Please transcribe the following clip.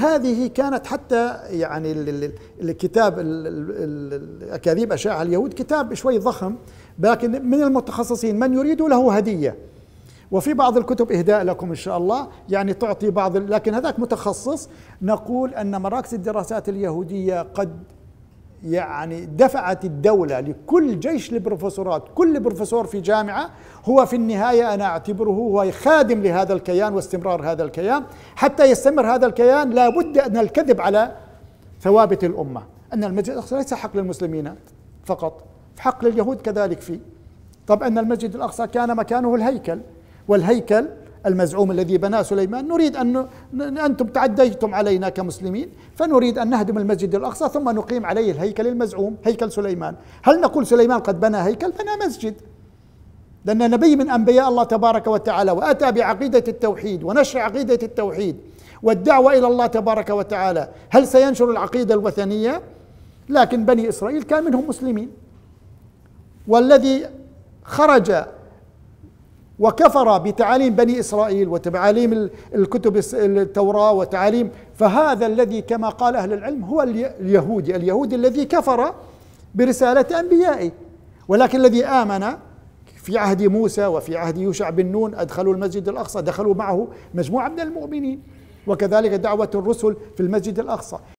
هذه كانت حتى يعني الكتاب الاكاذيب اشاعه اليهود كتاب شوي ضخم لكن من المتخصصين من يريد له هديه وفي بعض الكتب اهداء لكم ان شاء الله يعني تعطي بعض لكن هذاك متخصص نقول ان مراكز الدراسات اليهوديه قد يعني دفعت الدولة لكل جيش البروفيسورات كل بروفيسور في جامعة هو في النهاية أنا أعتبره هو خادم لهذا الكيان واستمرار هذا الكيان حتى يستمر هذا الكيان لا بد أن الكذب على ثوابت الأمة أن المسجد الأقصى ليس حق للمسلمين فقط حق لليهود كذلك فيه طب أن المسجد الأقصى كان مكانه الهيكل والهيكل المزعوم الذي بناه سليمان نريد أن أنتم تعديتم علينا كمسلمين فنريد أن نهدم المسجد الأقصى ثم نقيم عليه الهيكل المزعوم هيكل سليمان هل نقول سليمان قد بنى هيكل بنى مسجد لأن نبي من أنبياء الله تبارك وتعالى وأتى بعقيدة التوحيد ونشر عقيدة التوحيد والدعوة إلى الله تبارك وتعالى هل سينشر العقيدة الوثنية؟ لكن بني إسرائيل كان منهم مسلمين والذي خرج وكفر بتعاليم بني إسرائيل وتعاليم الكتب التوراة وتعاليم فهذا الذي كما قال أهل العلم هو اليهودي اليهودي الذي كفر برسالة أنبيائه ولكن الذي آمن في عهد موسى وفي عهد يوشع بن نون أدخلوا المسجد الأقصى دخلوا معه مجموعة من المؤمنين وكذلك دعوة الرسل في المسجد الأقصى